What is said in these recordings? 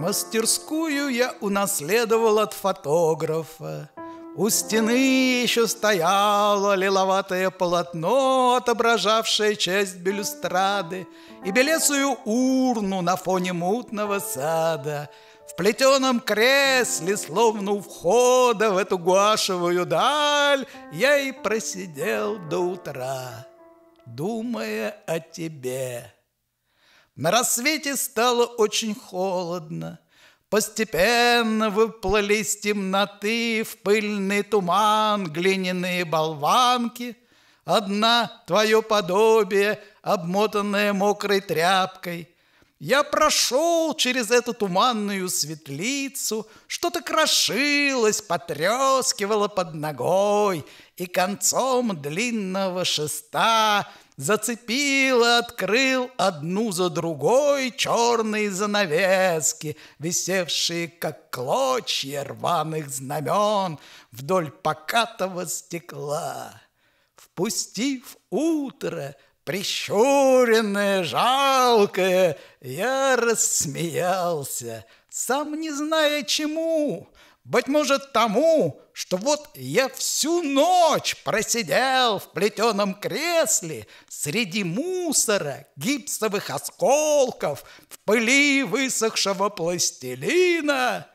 Мастерскую я унаследовал от фотографа. У стены еще стояло лиловатое полотно, отображавшее часть белюстрады, и белесую урну на фоне мутного сада. В плетеном кресле, словно у входа в эту гуашевую даль, я и просидел до утра, думая о тебе. На рассвете стало очень холодно. Постепенно выплыли из темноты в пыльный туман глиняные болванки. Одна твое подобие, обмотанное мокрой тряпкой. Я прошел через эту туманную светлицу, что-то крошилось, потрескивало под ногой, и концом длинного шеста Зацепил открыл одну за другой черные занавески, висевшие, как клочья рваных знамен вдоль покатого стекла. Впустив утро, прищуренное, жалкое, я рассмеялся, сам не зная чему — быть может тому, что вот я всю ночь просидел в плетеном кресле среди мусора, гипсовых осколков, в пыли высохшего пластилина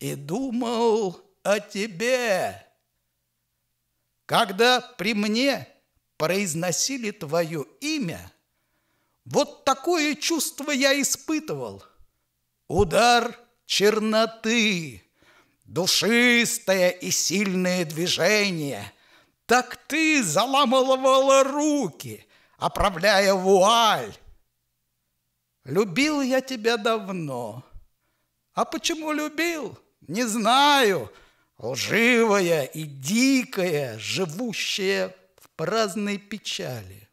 и думал о тебе. Когда при мне произносили твое имя, вот такое чувство я испытывал. Удар черноты Душистое и сильное движение. Так ты заламывала руки, оправляя вуаль. Любил я тебя давно. А почему любил? Не знаю. Лживая и дикая, живущая в праздной печали.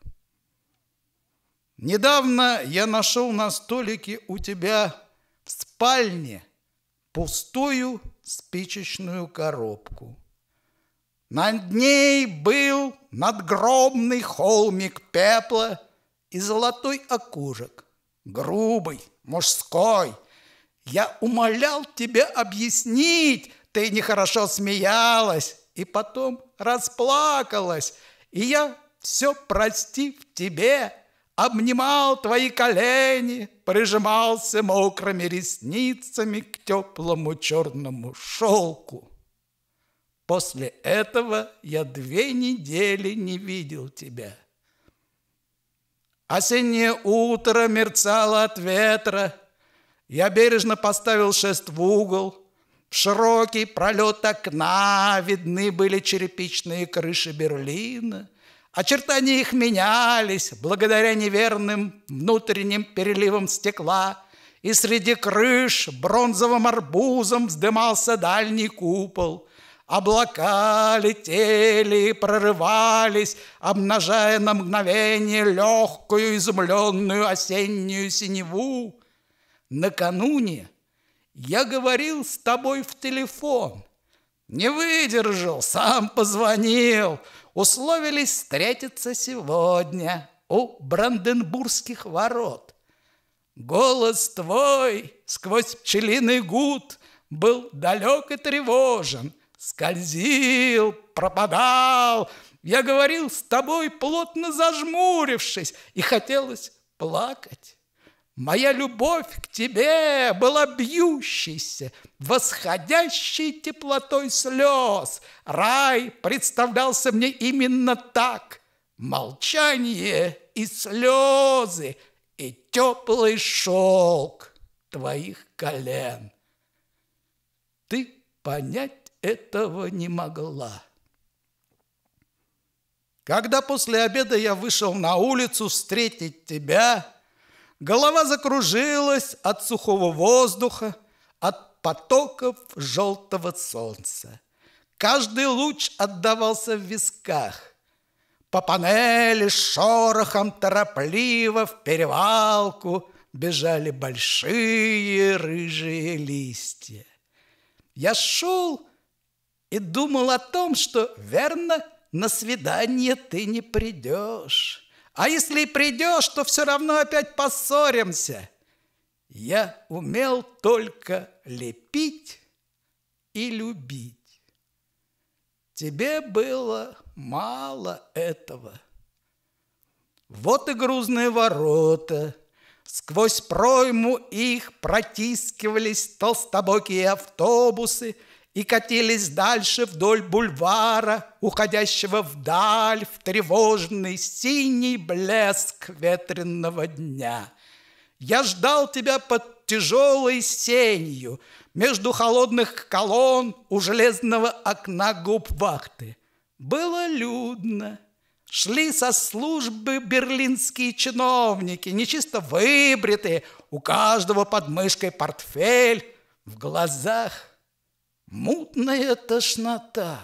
Недавно я нашел на столике у тебя в спальне пустую спичечную коробку. Над ней был надгробный холмик пепла и золотой окужек, грубый, мужской. Я умолял тебя объяснить, ты нехорошо смеялась и потом расплакалась, и я все простив тебе, Обнимал твои колени, прижимался мокрыми ресницами к теплому черному шелку. После этого я две недели не видел тебя. Осеннее утро мерцало от ветра. Я бережно поставил шест в угол. В широкий пролет окна видны были черепичные крыши Берлина — Очертания их менялись благодаря неверным внутренним переливам стекла, и среди крыш бронзовым арбузом вздымался дальний купол. Облака летели и прорывались, обнажая на мгновение легкую изумленную осеннюю синеву. Накануне я говорил с тобой в телефон. Не выдержал, сам позвонил — условились встретиться сегодня у Бранденбургских ворот. Голос твой сквозь пчелиный гуд был далек и тревожен, скользил, пропадал. Я говорил с тобой, плотно зажмурившись, и хотелось плакать. Моя любовь к тебе была бьющейся, восходящей теплотой слез. Рай представлялся мне именно так. Молчание и слезы, и теплый шелк твоих колен. Ты понять этого не могла. Когда после обеда я вышел на улицу встретить тебя – Голова закружилась от сухого воздуха, от потоков желтого солнца. Каждый луч отдавался в висках. По панели шорохом торопливо в перевалку бежали большие рыжие листья. Я шел и думал о том, что, верно, на свидание ты не придешь. А если придешь, то все равно опять поссоримся. Я умел только лепить и любить. Тебе было мало этого. Вот и грузные ворота. Сквозь пройму их протискивались толстобокие автобусы – и катились дальше вдоль бульвара, уходящего вдаль в тревожный синий блеск ветренного дня. Я ждал тебя под тяжелой сенью, между холодных колонн у железного окна губ вахты. Было людно. Шли со службы берлинские чиновники, нечисто выбритые, у каждого под мышкой портфель, в глазах – мутная тошнота,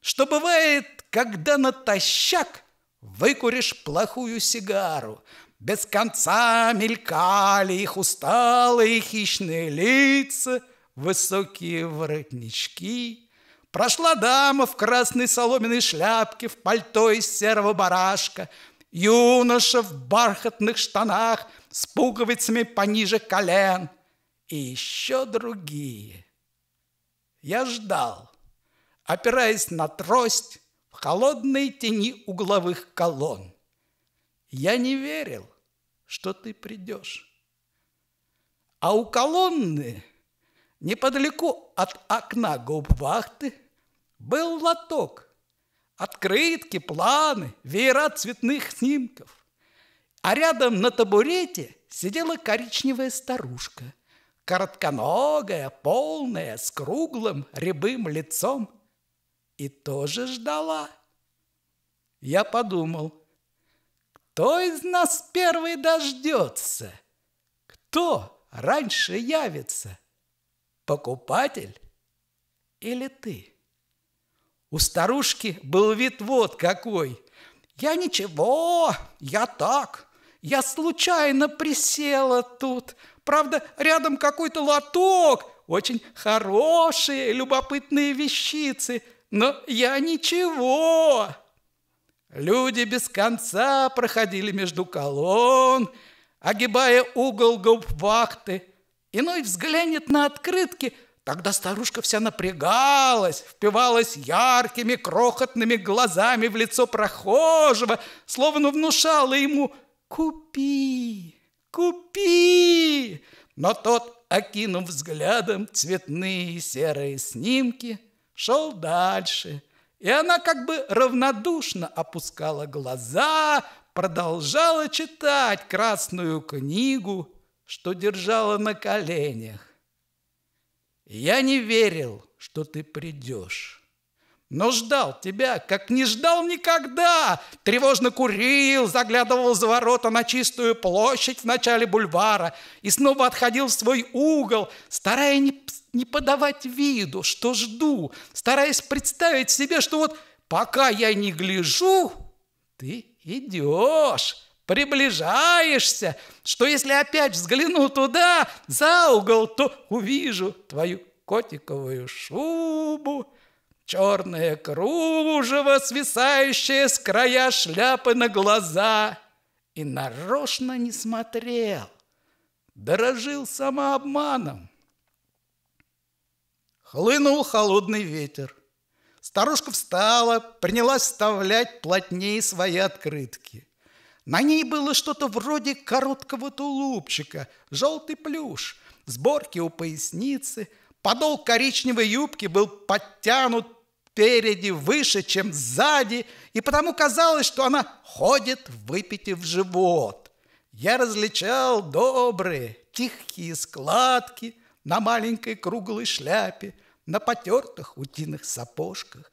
что бывает, когда натощак выкуришь плохую сигару, без конца мелькали их усталые хищные лица, высокие воротнички. Прошла дама в красной соломенной шляпке, в пальто из серого барашка, юноша в бархатных штанах с пуговицами пониже колен и еще другие – я ждал, опираясь на трость в холодной тени угловых колонн. Я не верил, что ты придешь. А у колонны, неподалеку от окна губвахты, был лоток, открытки, планы, веера цветных снимков. А рядом на табурете сидела коричневая старушка – коротконогая, полная, с круглым рябым лицом, и тоже ждала. Я подумал, кто из нас первый дождется? Кто раньше явится? Покупатель или ты? У старушки был вид вот какой. Я ничего, я так, я случайно присела тут, Правда, рядом какой-то лоток, очень хорошие, любопытные вещицы, но я ничего. Люди без конца проходили между колонн, огибая угол губвахты. Иной взглянет на открытки, тогда старушка вся напрягалась, впивалась яркими крохотными глазами в лицо прохожего, словно внушала ему «Купи!» «Купи!» Но тот, окинув взглядом цветные серые снимки, шел дальше, и она как бы равнодушно опускала глаза, продолжала читать красную книгу, что держала на коленях. «Я не верил, что ты придешь» но ждал тебя, как не ждал никогда. Тревожно курил, заглядывал за ворота на чистую площадь в начале бульвара и снова отходил в свой угол, старая не, не подавать виду, что жду, стараясь представить себе, что вот пока я не гляжу, ты идешь, приближаешься, что если опять взгляну туда, за угол, то увижу твою котиковую шубу, черное кружево, свисающее с края шляпы на глаза. И нарочно не смотрел, дорожил самообманом. Хлынул холодный ветер. Старушка встала, принялась вставлять плотнее свои открытки. На ней было что-то вроде короткого тулупчика, желтый плюш, сборки у поясницы, подол коричневой юбки был подтянут спереди выше, чем сзади, и потому казалось, что она ходит, выпитив живот. Я различал добрые, тихие складки на маленькой круглой шляпе, на потертых утиных сапожках.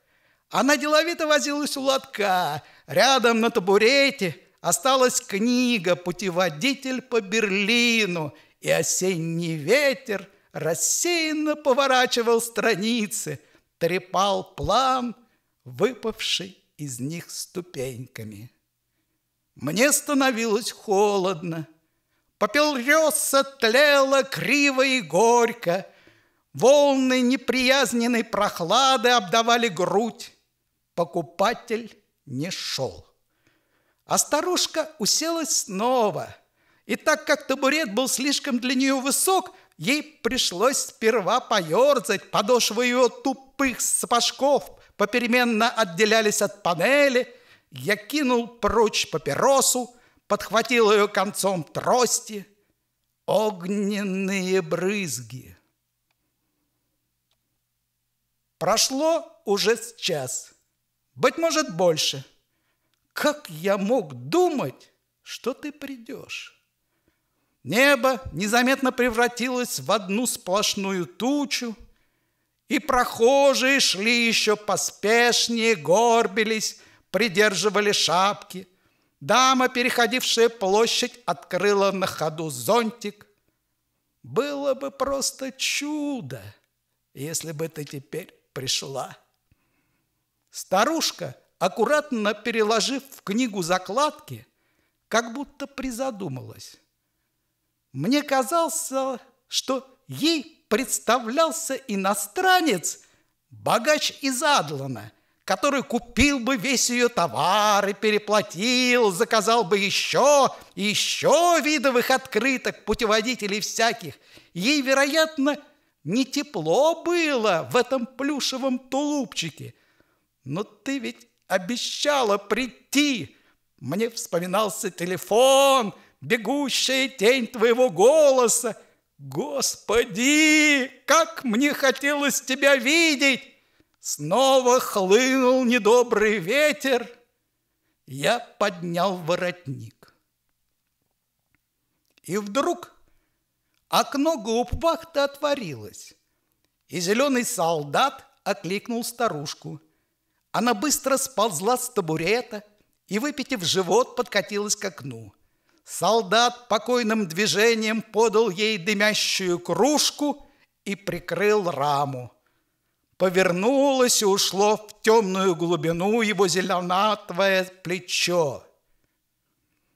Она деловито возилась у лотка, рядом на табурете осталась книга «Путеводитель по Берлину», и осенний ветер рассеянно поворачивал страницы – трепал план, выпавший из них ступеньками. Мне становилось холодно, Попелреса тлела криво и горько, Волны неприязненной прохлады обдавали грудь. Покупатель не шел. А старушка уселась снова, и так как табурет был слишком для нее высок, Ей пришлось сперва поерзать, подошвы ее тупых сапожков попеременно отделялись от панели. Я кинул прочь папиросу, подхватил ее концом трости. Огненные брызги. Прошло уже час, быть может, больше. Как я мог думать, что ты придешь? Небо незаметно превратилось в одну сплошную тучу, и прохожие шли еще поспешнее, горбились, придерживали шапки. Дама, переходившая площадь, открыла на ходу зонтик. Было бы просто чудо, если бы ты теперь пришла. Старушка, аккуратно переложив в книгу закладки, как будто призадумалась. Мне казалось, что ей представлялся иностранец, богач из Адлана, который купил бы весь ее товар и переплатил, заказал бы еще и еще видовых открыток, путеводителей всяких. Ей, вероятно, не тепло было в этом плюшевом тулупчике. Но ты ведь обещала прийти. Мне вспоминался телефон — бегущая тень твоего голоса. Господи, как мне хотелось тебя видеть! Снова хлынул недобрый ветер. Я поднял воротник. И вдруг окно губвахты отворилось, и зеленый солдат окликнул старушку. Она быстро сползла с табурета и, выпитив живот, подкатилась к окну. Солдат покойным движением подал ей дымящую кружку и прикрыл раму. Повернулось и ушло в темную глубину его зеленатое плечо.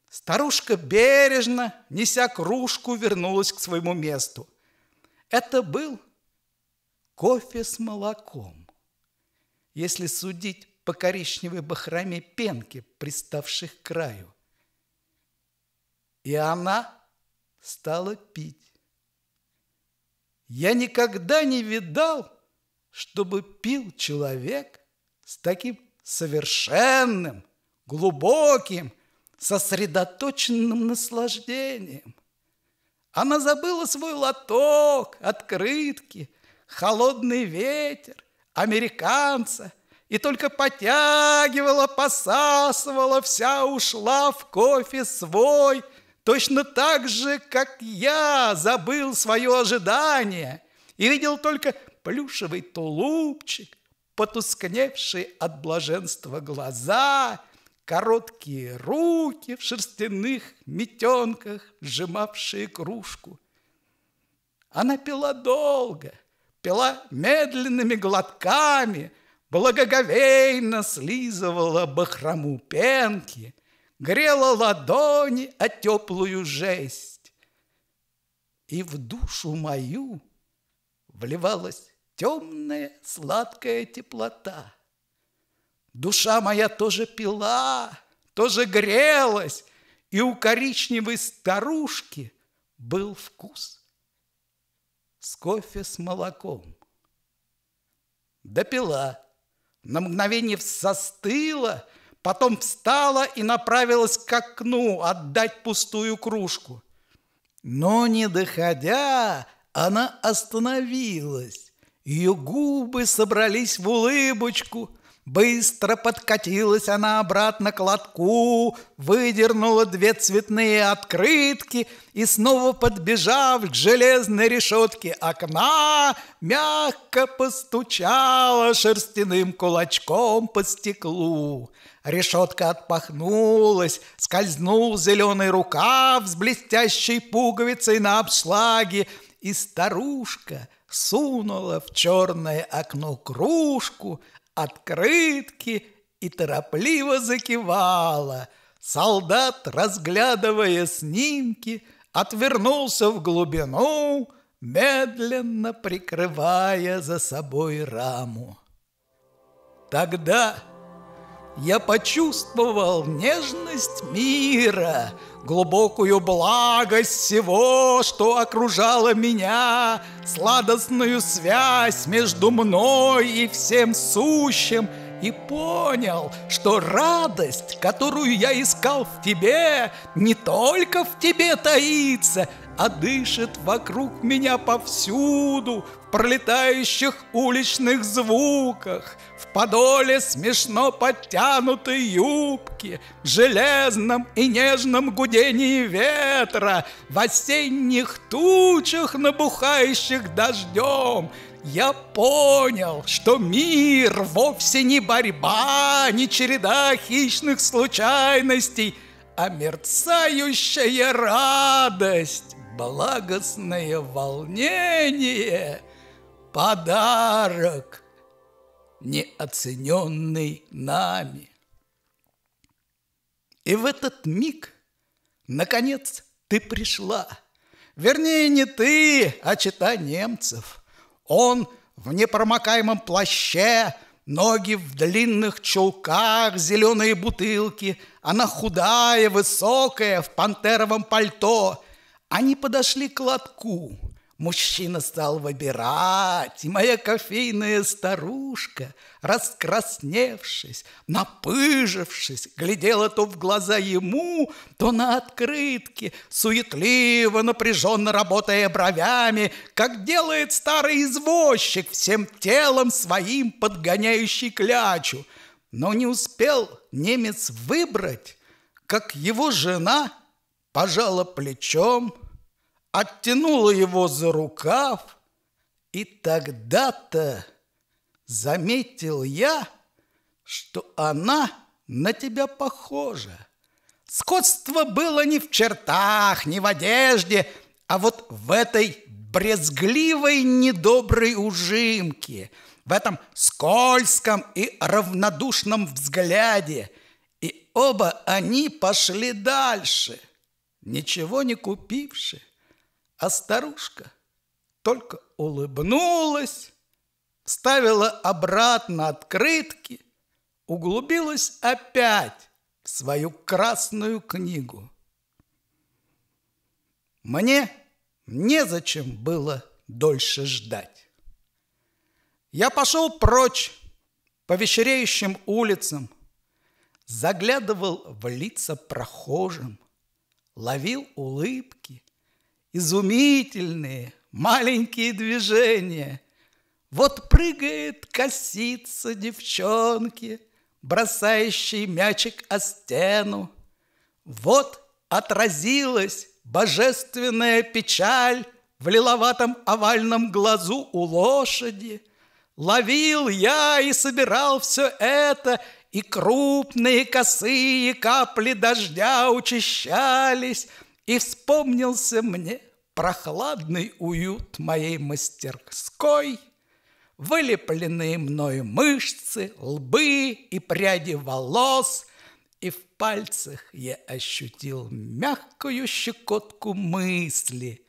Старушка бережно, неся кружку, вернулась к своему месту. Это был кофе с молоком. Если судить по коричневой бахроме пенки, приставших к краю – и она стала пить. Я никогда не видал, чтобы пил человек с таким совершенным, глубоким, сосредоточенным наслаждением. Она забыла свой лоток, открытки, холодный ветер, американца, и только потягивала, посасывала, вся ушла в кофе свой – точно так же, как я забыл свое ожидание и видел только плюшевый тулупчик, потускневшие от блаженства глаза, короткие руки в шерстяных метенках, сжимавшие кружку. Она пила долго, пила медленными глотками, благоговейно слизывала бахрому пенки, Грела ладони о теплую жесть. И в душу мою вливалась темная сладкая теплота. Душа моя тоже пила, тоже грелась, и у коричневой старушки был вкус с кофе с молоком. Допила, на мгновение всостыла. Потом встала и направилась к окну отдать пустую кружку. Но не доходя, она остановилась. Ее губы собрались в улыбочку – Быстро подкатилась она обратно к лотку, выдернула две цветные открытки и снова подбежав к железной решетке окна, мягко постучала шерстяным кулачком по стеклу. Решетка отпахнулась, скользнул зеленый рукав с блестящей пуговицей на обшлаге, и старушка — сунула в черное окно кружку, открытки и торопливо закивала. Солдат, разглядывая снимки, отвернулся в глубину, медленно прикрывая за собой раму. Тогда... Я почувствовал нежность мира, глубокую благость всего, что окружало меня, сладостную связь между мной и всем сущим, и понял, что радость, которую я искал в тебе, не только в тебе таится, а дышит вокруг меня повсюду, в пролетающих уличных звуках – подоле смешно подтянутой юбки, В железном и нежном гудении ветра, В осенних тучах, набухающих дождем, я понял, что мир вовсе не борьба, не череда хищных случайностей, а мерцающая радость, благостное волнение, подарок неоцененный нами. И в этот миг, наконец, ты пришла. Вернее, не ты, а чита немцев. Он в непромокаемом плаще, ноги в длинных чулках, зеленые бутылки. Она худая, высокая, в пантеровом пальто. Они подошли к лотку – Мужчина стал выбирать, и моя кофейная старушка, раскрасневшись, напыжившись, глядела то в глаза ему, то на открытки, суетливо, напряженно работая бровями, как делает старый извозчик, всем телом своим подгоняющий клячу. Но не успел немец выбрать, как его жена пожала плечом, оттянула его за рукав, и тогда-то заметил я, что она на тебя похожа. Скотство было не в чертах, не в одежде, а вот в этой брезгливой недоброй ужимке, в этом скользком и равнодушном взгляде. И оба они пошли дальше, ничего не купивши. А старушка только улыбнулась, ставила обратно открытки, углубилась опять в свою красную книгу. Мне незачем было дольше ждать. Я пошел прочь по вечереющим улицам, заглядывал в лица прохожим, ловил улыбки, изумительные маленькие движения. Вот прыгает, косица девчонки, бросающий мячик о стену. Вот отразилась божественная печаль в лиловатом овальном глазу у лошади. Ловил я и собирал все это, и крупные косые капли дождя учащались — и вспомнился мне прохладный уют моей мастерской, Вылепленные мною мышцы, лбы и пряди волос, И в пальцах я ощутил мягкую щекотку мысли,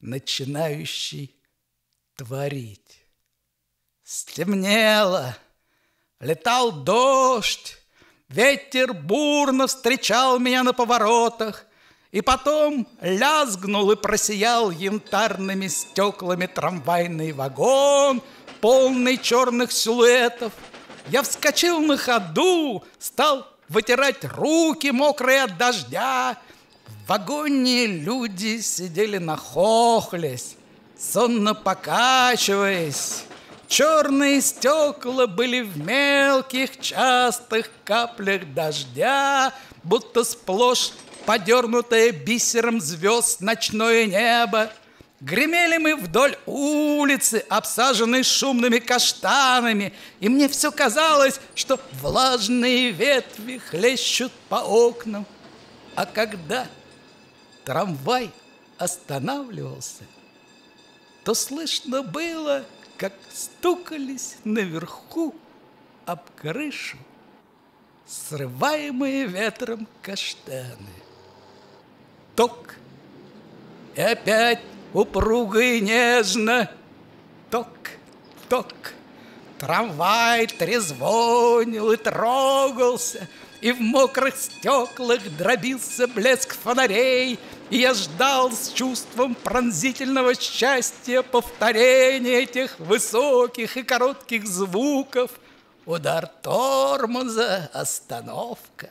Начинающей творить. Стемнело, летал дождь, Ветер бурно встречал меня на поворотах, и потом лязгнул и просиял янтарными стеклами трамвайный вагон, полный черных силуэтов. Я вскочил на ходу, стал вытирать руки, мокрые от дождя. В вагоне люди сидели нахохлись, сонно покачиваясь. Черные стекла были в мелких частых каплях дождя, будто сплошь подернутое бисером звезд ночное небо. Гремели мы вдоль улицы, обсаженной шумными каштанами, и мне все казалось, что влажные ветви хлещут по окнам. А когда трамвай останавливался, то слышно было, как стукались наверху об крышу срываемые ветром каштаны ток, и опять упруго и нежно ток, ток. Трамвай трезвонил и трогался, и в мокрых стеклах дробился блеск фонарей, и я ждал с чувством пронзительного счастья повторения этих высоких и коротких звуков. Удар тормоза, остановка.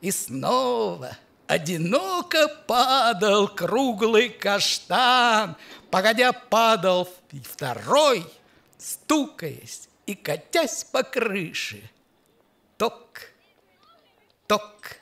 И снова Одиноко падал круглый каштан, Погодя падал и второй, Стукаясь и катясь по крыше. Ток, ток.